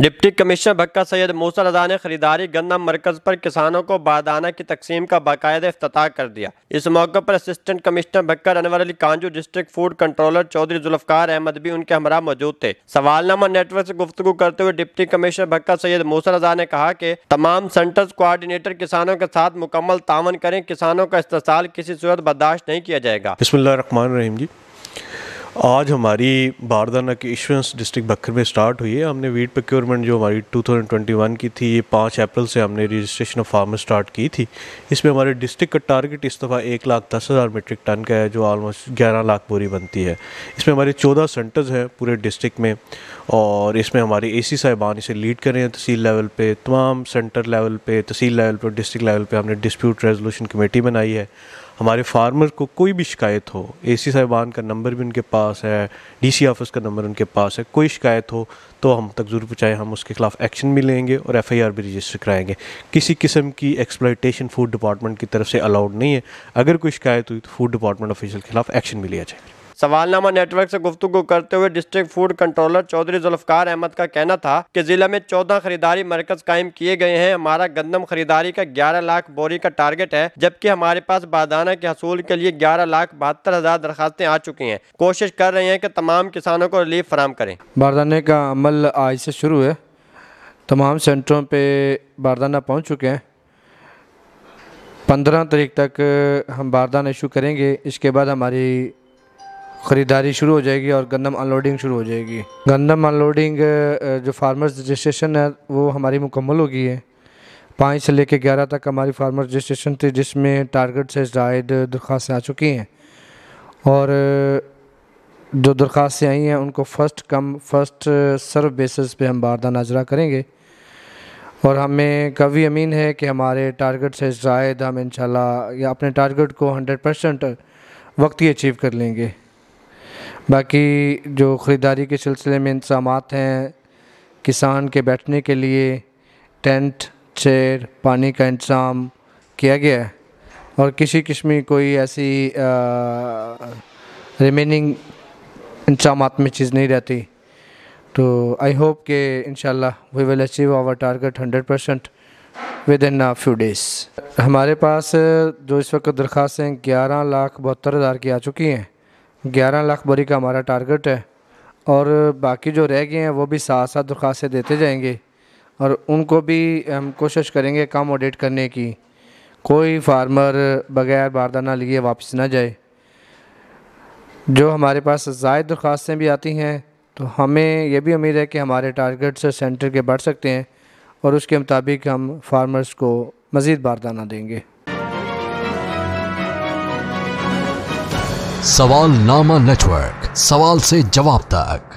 deputy commissioner Bhakkar Syed Musa Raza ने खरीदारी गन्ना मरकज पर किसानों को बारदाना की तकसीम का बाकायदा अफ्ताह कर दिया इस मौके पर assistant commissioner Bhakkar Anwar Ali Kanju district food controller Chaudhary Zulfikar Ahmed भी उनके हमरा मौजूद थे सवालनामा नेटवर्क से गुफ्तु करते हुए डिप्टी कमिश्नर भक्का सैयद मूसा रजा ने कहा कि तमाम सेंटर्स कोआर्डिनेटर किसानों के साथ मुकम्मल तावन करें किसानों का इस्तेसाल किसी सूरत बर्दाश्त नहीं किया जाएगा जी आज हमारी बारदाना की इश्योरेंस डिस्ट्रिक्ट बखर में स्टार्ट हुई है हमने वीट प्रोक्योरमेंट जो हमारी 2021 की थी ये पाँच अप्रैल से हमने रजिस्ट्रेशन ऑफ फार्मर स्टार्ट की थी इसमें हमारे डिस्ट्रिक्ट का टारगेट इस दफ़ा एक लाख दस हज़ार मीट्रिक टन का है जो ऑलमोस्ट ग्यारह लाख बोरी बनती है इसमें हमारे चौदह सेंटर्स हैं पूरे डिस्ट्रिक्ट में और इसमें हमारे ए सी साहिबान इसे लीड कर रहे हैं तहसील लेवल पर तमाम सेंटर लेवल पर तहसील लेवल पर डिस्ट्रिक्ट लेवल पर हमने डिस्प्यूट रेजोलूशन कमेटी बनाई है हमारे फार्मर को कोई भी शिकायत हो ए सी साहिबान का नंबर भी उनके पास है डी सी ऑफिस का नंबर उनके पास है कोई शिकायत हो तो हम तक ज़रूर पहुँचाएँ हम उसके खिलाफ एक्शन भी लेंगे और एफ आई आर भी रजिस्टर कराएंगे किसी किस्म की एक्सप्लाइटेशन फूड डिपार्टमेंट की तरफ से अलाउड नहीं है अगर कोई शिकायत हुई तो फूड डिपार्टमेंट ऑफिसर के खिलाफ एक्शन भी लिया जाएगा सवालनामा नेटवर्क से गुफ्तु करते हुए district food controller Chaudhary Zulfikar Ahmad का कहना था कि जिला में चौदह खरीदारी मरकज कायम किए गए हैं हमारा गंदम खरीदारी का ग्यारह लाख बोरी का टारगेट है जबकि हमारे पास बादाना के हसूल के लिए ग्यारह लाख बहत्तर हजार दरखास्तें आ चुकी हैं कोशिश कर रहे हैं कि तमाम किसानों को रिलीफ फराम करें बारदाने का अमल आज से शुरू है तमाम सेंटरों पर बारदाना पहुँच चुके हैं पंद्रह तारीख तक हम बारदाना इशू करेंगे इसके बाद हमारी ख़रीदारी शुरू हो जाएगी और गंदम अनलोडिंग शुरू हो जाएगी गंदम अनलोडिंग जो फार्मर्स रजिस्ट्रेशन है वो हमारी मुकम्मल होगी है पाँच से लेकर ग्यारह तक हमारी फार्मर रजिस्ट्रेशन थी जिसमें टारगेट से जायद दरख्वास्तें आ चुकी हैं और जो दरख्वास्तें आई हैं उनको first come first serve basis पे हम बारदा नजरा करेंगे और हमें कभी अमीन है कि हमारे टारगेट से जायद हम इन या अपने टारगेट को हंड्रेड परसेंट वक्त ही अचीव कर लेंगे बाकी जो ख़रीदारी के सिलसिले में इंतजाम हैं किसान के बैठने के लिए टेंट चेयर पानी का इंतजाम किया गया है और किसी किस्म कोई ऐसी रिमेनिंग इंतजाम में चीज़ नहीं रहती तो आई होप के in we will achieve our target hundred percent within few days हमारे पास जो इस वक्त दरख्वास्तें ग्यारह लाख बहत्तर हज़ार की आ चुकी हैं ग्यारह लाख बोरी का हमारा टारगेट है और बाकी जो रह गए हैं वो भी साथ साथ दरख्वास्तें देते जाएंगे और उनको भी हम कोशिश करेंगे कम ऑडिट करने की कोई फार्मर बगैर बारदाना लिए वापस ना जाए जो हमारे पास जायद दरख्वास्तें भी आती हैं तो हमें यह भी उम्मीद है कि हमारे टारगेट्स से सेंटर के बढ़ सकते हैं और उसके मुताबिक हम फार्मर्स को मज़ीद बारदाना देंगे सवाल नामा नेटवर्क सवाल से जवाब तक